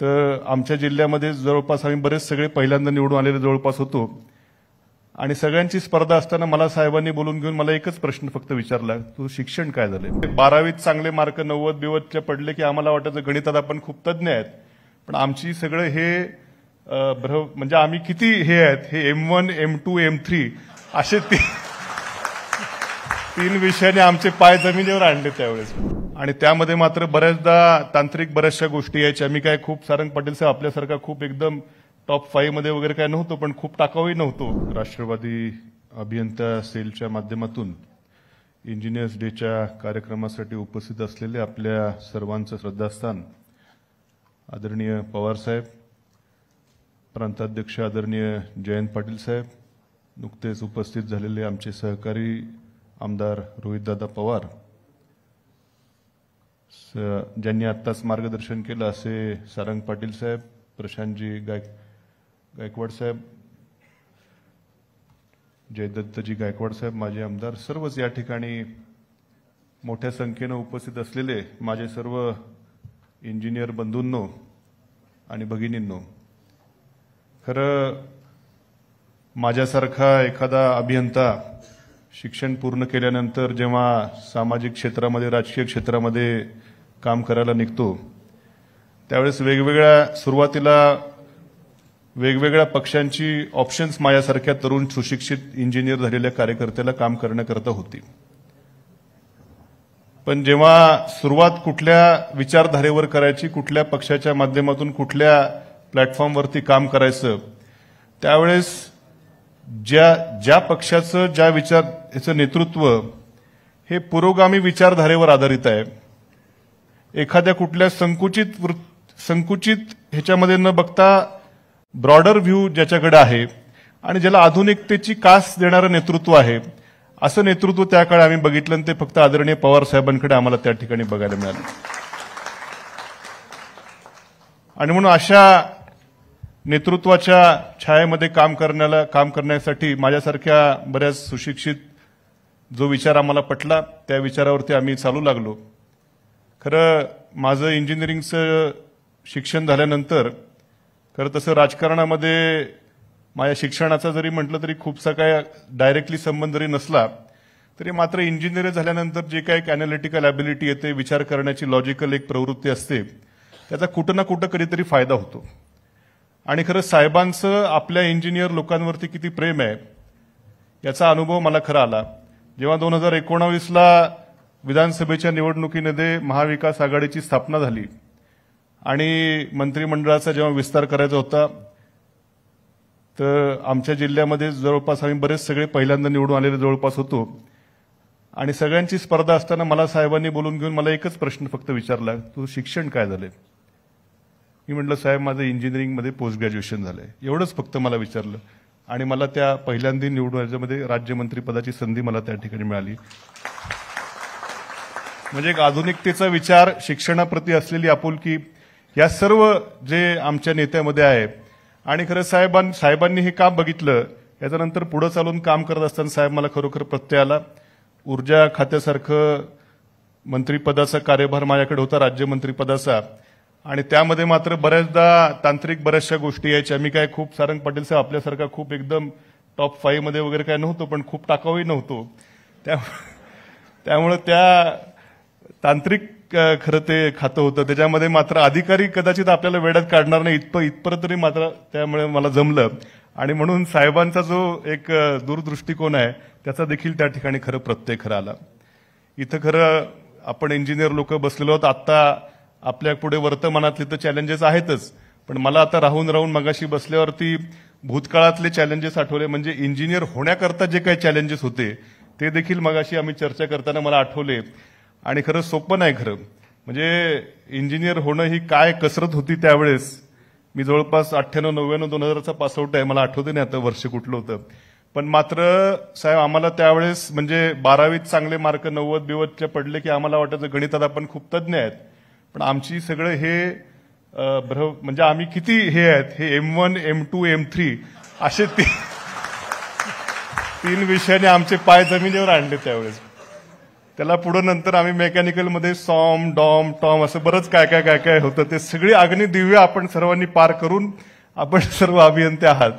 तर आमच्या जिल्ह्यामध्ये जवळपास आम्ही बरेच सगळे पहिल्यांदा निवडून आलेले जवळपास होतो आणि सगळ्यांची स्पर्धा असताना मला साहेबांनी बोलून घेऊन मला एकच प्रश्न फक्त विचारला तू शिक्षण काय झालं बारावीत चांगले मार्क नव्वद बिवदच्या पडले की आम्हाला वाटायचं गणितात आपण खूप तज्ज्ञ आहेत पण आमची सगळं हे म्हणजे आम्ही किती हे आहेत हे M one M two M three असे तीन विषयाने आमचे पाय जमिनीवर आणले त्यावेळेस आणि त्यामध्ये मात्र बऱ्याचदा तांत्रिक बऱ्याचशा गोष्टी यायच्या मी काय खूप सारंग पाटील साहेब आपल्यासारखा खूप एकदम टॉप फाईव्ह मध्ये वगैरे काय नव्हतो पण खूप टाकावही नव्हतो राष्ट्रवादी अभियंता सेलच्या माध्यमातून इंजिनियर्स डेच्या कार्यक्रमासाठी उपस्थित असलेले आपल्या सर्वांचं श्रद्धास्थान आदरणीय पवारसाहेब प्रांताध्यक्ष आदरणीय जयंत पाटील साहेब नुकतेच उपस्थित झालेले आमचे सहकारी आमदार रोहितदादा पवार ज्यांनी आत्ताच मार्गदर्शन केलं असे सारंग पाटील साहेब प्रशांतजी गायक गायकवाड साहेब जयदत्तजी गायकवाड साहेब माझे आमदार सर्वच या ठिकाणी मोठ्या संख्येनं उपस्थित असलेले माझे सर्व इंजिनियर बंधूंनो आणि भगिनींनो खरं माझ्यासारखा एखादा अभियंता शिक्षण पूर्ण केल्यानंतर जेव्हा सामाजिक क्षेत्रामध्ये राजकीय क्षेत्रामध्ये काम करायला निघतो त्यावेळेस वेगवेगळ्या सुरुवातीला वेगवेगळ्या पक्षांची ऑप्शन्स माझ्यासारख्या तरुण सुशिक्षित इंजिनियर झालेल्या कार्यकर्त्याला काम करण्याकरता होती पण जेव्हा सुरुवात कुठल्या विचारधारेवर करायची कुठल्या पक्षाच्या माध्यमातून कुठल्या प्लॅटफॉर्मवरती काम करायचं त्यावेळेस ज्या ज्या पक्षाचं ज्या विचार याचं नेतृत्व हे पुरोगामी विचारधारेवर आधारित आहे एखाद्या कुठल्या संकुचित संकुचित ह्याच्यामध्ये न बघता ब्रॉडर व्ह्यू ज्याच्याकडे आहे आणि ज्याला आधुनिकतेची कास देणारं नेतृत्व आहे असं नेतृत्व त्या काळ आम्ही बघितलं आणि ते फक्त आदरणीय पवार साहेबांकडे आम्हाला त्या ठिकाणी बघायला मिळालं आणि म्हणून अशा नेतृत्वाच्या छायेमध्ये काम करण्याला काम करण्यासाठी माझ्यासारख्या बऱ्याच सुशिक्षित जो विचार आम्हाला पटला त्या विचारावरती आम्ही चालू लागलो खरं माझं इंजिनिअरिंगचं शिक्षण झाल्यानंतर खरं तसं राजकारणामध्ये माझ्या शिक्षणाचा जरी म्हटलं तरी खूपसा काय डायरेक्टली संबंध जरी नसला तरी मात्र इंजिनिअर झाल्यानंतर जे काय एक अॅनालिटिकल ॲबिलिटी येते विचार करण्याची लॉजिकल एक प्रवृत्ती असते त्याचा कुठं ना कुठं कधीतरी फायदा होतो आणि खरं साहेबांचं आपल्या इंजिनियर लोकांवरती किती प्रेम आहे याचा अनुभव मला खरा आला जेव्हा दोन हजार एकोणावीसला विधानसभेच्या निवडणुकीमध्ये महाविकास आघाडीची स्थापना झाली आणि मंत्रिमंडळाचा जेव्हा विस्तार करायचा होता तर आमच्या जिल्ह्यामध्ये जवळपास आम्ही बरेच सगळे पहिल्यांदा निवडून आलेले जवळपास होतो आणि सगळ्यांची स्पर्धा असताना मला साहेबांनी बोलून घेऊन मला एकच प्रश्न फक्त विचारला तू शिक्षण काय झालं मी म्हटलं साहेब माझं इंजिनिअरिंगमध्ये पोस्ट ग्रॅज्युएशन झालं आहे एवढंच फक्त मला विचारलं आणि मला त्या पहिल्यांदा निवडून राज्यामध्ये राज्यमंत्रीपदाची संधी मला त्या ठिकाणी मिळाली म्हणजे एक आधुनिकतेचा विचार शिक्षणाप्रती असलेली आपुलकी या सर्व जे आमच्या नेत्यामध्ये आहे आणि खरं साहेबां साहेबांनी हे काम बघितलं याच्यानंतर पुढं चालून काम करत असताना साहेब मला खरोखर प्रत्यय आला ऊर्जा खात्यासारखं मंत्रीपदाचा कार्यभार माझ्याकडे होता राज्यमंत्रीपदाचा आणि त्यामध्ये मात्र बऱ्याचदा तांत्रिक बऱ्याचशा गोष्टी यायच्या मी काय खूप सारंग पाटील साहेब आपल्यासारखा खूप एकदम टॉप मध्ये वगैरे काय नव्हतो पण खूप टाकावही नव्हतो त्यामुळे त्या तांत्रिक खरं ते खातं होतं त्याच्यामध्ये मात्र अधिकारी कदाचित आपल्याला वेळात काढणार नाही इतपं इथपर्यंत तरी मात्र त्यामुळे मला जमलं आणि म्हणून साहेबांचा जो एक दूरदृष्टिकोन आहे त्याचा देखील त्या ठिकाणी खरं प्रत्यय खरं आला इथं खरं आपण इंजिनियर लोक बसलेलो आहोत आत्ता आपल्या पुढे वर्तमानातले तर चॅलेंजेस आहेतच पण मला आता राहून राहून मगाशी बसल्यावरती भूतकाळातले चॅलेंजेस आठवले म्हणजे इंजिनियर होण्याकरता जे काही चॅलेंजेस होते ते देखील मगाशी आम्ही चर्चा करताना मला आठवले आणि खरं सोपं नाही खरं म्हणजे इंजिनियर होणं ही काय कसरत होती त्यावेळेस मी जवळपास अठ्ठ्याण्णव नव्याण्णव दोन हजारचा पासआउट आहे मला आठवते नाही आता वर्ष कुठलं होतं पण मात्र साहेब आम्हाला त्यावेळेस म्हणजे बारावीत चांगले मार्क नव्वद बिवदच्या पडले की आम्हाला वाटायचं गणितात आपण खूप तज्ज्ञ आहेत पण आमची सगळं हे भ्र म्हणजे आम्ही किती हे आहेत हे M one M two M three असे ती तीन विषयाने आमचे पाय जमिनीवर आणले त्यावेळेस त्याला पुढं नंतर आम्ही मेकॅनिकलमध्ये सॉम डॉम टॉम असं बरंच काय काय काय काय होतं ते सगळी अग्निदिव्य आपण सर्वांनी पार करून आपण सर्व अभियंते आहात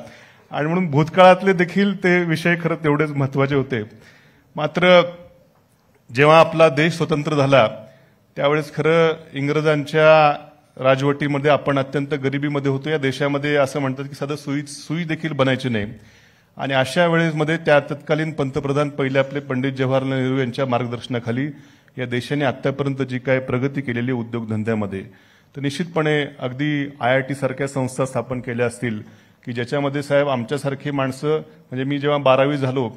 आणि म्हणून भूतकाळातले देखील ते विषय खरं तेवढेच महत्वाचे होते मात्र जेव्हा आपला देश स्वतंत्र झाला त्यावेळेस खरं इंग्रजांच्या राजवटीमध्ये आपण अत्यंत गरिबीमध्ये होतो या देशामध्ये असं म्हणतात की सध्या सुई सुई देखील बनायची नाही आणि अशा वेळेमध्ये त्या तत्कालीन पंतप्रधान पहिले आपले पंडित जवाहरलाल नेहरू यांच्या मार्गदर्शनाखाली या देशाने आतापर्यंत जी काय प्रगती केलेली उद्योगधंद्यामध्ये तर निश्चितपणे अगदी आय आय टी सारख्या संस्था स्थापन केल्या असतील की ज्याच्यामध्ये साहेब आमच्यासारखी माणसं म्हणजे मी जेव्हा बारावी झालो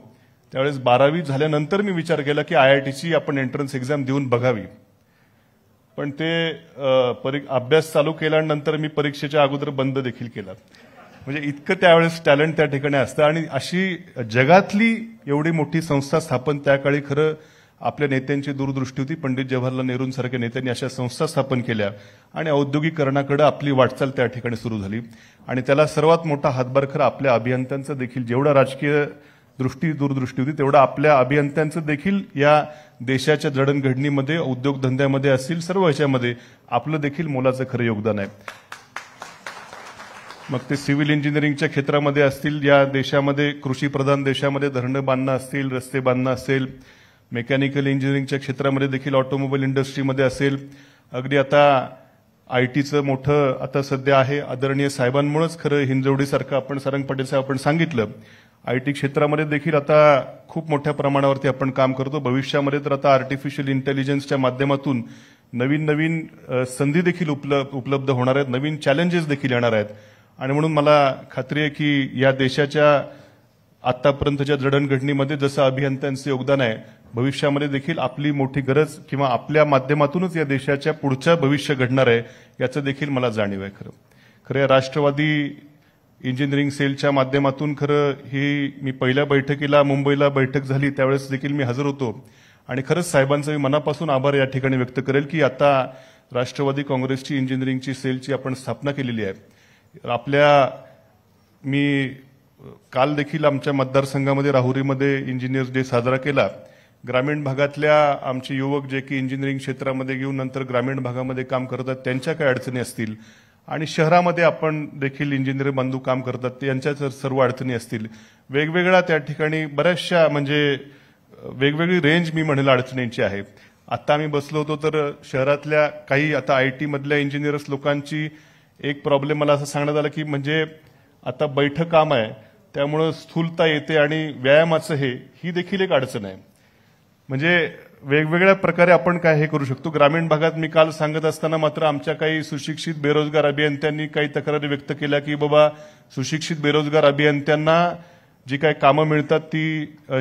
त्यावेळेस बारावी झाल्यानंतर मी विचार केला की आय आय टीची आपण एंट्रन्स एक्झाम देऊन बघावी पण ते परी अभ्यास चालू केल्यानंतर मी परीक्षेच्या अगोदर बंद देखील केला म्हणजे इतकं त्यावेळेस टॅलेंट त्या ठिकाणी असतं आणि अशी जगातली एवढी मोठी संस्था स्थापन त्या काळी खरं आपल्या नेत्यांची दूरदृष्टी होती पंडित जवाहरलाल नेहरूंसारख्या नेत्यांनी अशा संस्था स्थापन केल्या आणि औद्योगिकरणाकडे आपली वाटचाल त्या ठिकाणी सुरू झाली आणि त्याला सर्वात मोठा हातभार खरं आपल्या अभियंत्यांचं देखील जेवढा राजकीय दृष्टी दूरदृष्टी होती तेवढा आपल्या अभियंत्यांचं देखील या देशाच्या जडणघडणीमध्ये उद्योगधंद्यामध्ये असतील सर्व ह्याच्यामध्ये आपलं देखील मोलाचं खरं योगदान आहे मग ते सिव्हिल इंजिनिअरिंगच्या क्षेत्रामध्ये असतील या देशामध्ये कृषीप्रधान देशामध्ये धरणं बांधणं असतील रस्ते बांधणं असेल मेकॅनिकल इंजिनिअरिंगच्या क्षेत्रामध्ये देखील ऑटोमोबाईल इंडस्ट्रीमध्ये असेल अगदी आता आय टीचं मोठं आता सध्या आहे आदरणीय साहेबांमुळेच खरं हिंजवडीसारखं आपण सारंग पाटील साहेब आपण सांगितलं आय टी क्षेत्रामध्ये देखील आता खूप मोठ्या प्रमाणावरती आपण काम करतो भविष्यामध्ये तर आता आर्टिफिशियल इंटेलिजन्सच्या माध्यमातून नवीन नवीन संधी देखील उपलब्ध उपलब्ध होणार आहेत नवीन चॅलेंजेस देखील येणार आहेत आणि म्हणून मला खात्री आहे की या देशाच्या आतापर्यंतच्या जडणघडणीमध्ये जसं अभियंत्यांचं योगदान आहे भविष्यामध्ये देखील आपली मोठी गरज किंवा आपल्या माध्यमातूनच या देशाच्या पुढच्या भविष्य घडणार आहे याचं देखील मला जाणीव आहे खरं खरं राष्ट्रवादी इंजिनिअरिंग सेलच्या माध्यमातून खरं ही मी पहिल्या बैठकीला मुंबईला बैठक झाली त्यावेळेस देखील मी हजर होतो आणि खरंच साहेबांचा मी मनापासून आभार या ठिकाणी व्यक्त करेल की आता राष्ट्रवादी काँग्रेसची इंजिनिअरिंगची सेलची आपण स्थापना केलेली आहे आपल्या मी काल देखील आमच्या मतदारसंघामध्ये राहुरीमध्ये इंजिनिअर्स डे साजरा केला ग्रामीण भागातल्या आमचे युवक जे की इंजिनिअरिंग क्षेत्रामध्ये घेऊन नंतर ग्रामीण भागामध्ये काम करतात त्यांच्या काय अडचणी असतील आणि शहरामध्ये आपण देखील इंजिनियर बांधू काम करतात यांच्या जर सर्व अडचणी असतील वेगवेगळ्या त्या ठिकाणी बऱ्याचशा म्हणजे वेगवेगळी रेंज मी म्हणेल अडचणींची आहे आता आम्ही बसलो होतो तर शहरातल्या काही आता आय टीमधल्या इंजिनियर्स लोकांची एक प्रॉब्लेम मला असं सांगण्यात आलं की म्हणजे आता बैठक काम आहे त्यामुळं स्थूलता येते आणि व्यायामाचं हे ही देखील एक अडचण आहे म्हणजे वेगवेगळ्या प्रकारे आपण काय हे करू शकतो ग्रामीण भागात मी काल सांगत असताना मात्र आमच्या काही सुशिक्षित बेरोजगार अभियंत्यांनी काही तक्रारी व्यक्त केल्या की बाबा सुशिक्षित बेरोजगार अभियंत्यांना जी काही कामं मिळतात ती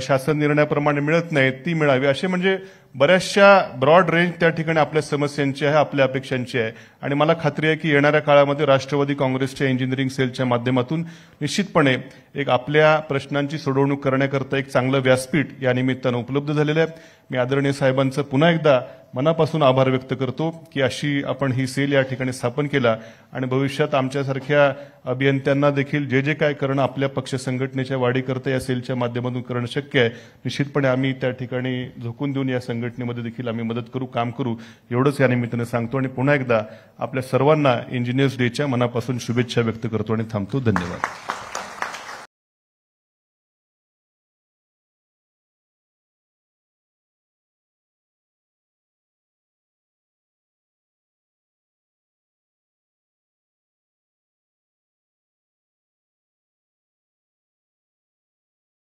शासन निर्णयाप्रमाणे मिळत नाहीत ती मिळावी असे म्हणजे बऱ्याचशा ब्रॉड रेंज त्या ठिकाणी आपल्या समस्यांची आहे आपल्या अपेक्षांची आहे आणि मला खात्री आहे की येणाऱ्या काळामध्ये राष्ट्रवादी काँग्रेसच्या इंजिनिअरिंग सेलच्या माध्यमातून निश्चितपणे एक आपल्या प्रश्नांची सोडवणूक करण्याकरता एक चांगलं व्यासपीठ या निमित्तानं उपलब्ध झालेलं आहे मी आदरणीय साहेबांचं पुन्हा एकदा मनापासून आभार व्यक्त करतो की अशी आपण ही सेल या ठिकाणी स्थापन केला आणि भविष्यात आमच्यासारख्या अभियंत्यांना देखील जे जे काय करणं आपल्या पक्ष संघटनेच्या वाढीकरता या सेलच्या माध्यमातून करणं शक्य आहे निश्चितपणे आम्ही त्या ठिकाणी झोकून देऊन या संघटनेमध्ये देखील आम्ही मदत करू काम करू एवढंच या निमित्तानं सांगतो आणि पुन्हा एकदा आपल्या सर्वांना इंजिनियर्स डेच्या मनापासून शुभेच्छा व्यक्त करतो आणि थांबतो धन्यवाद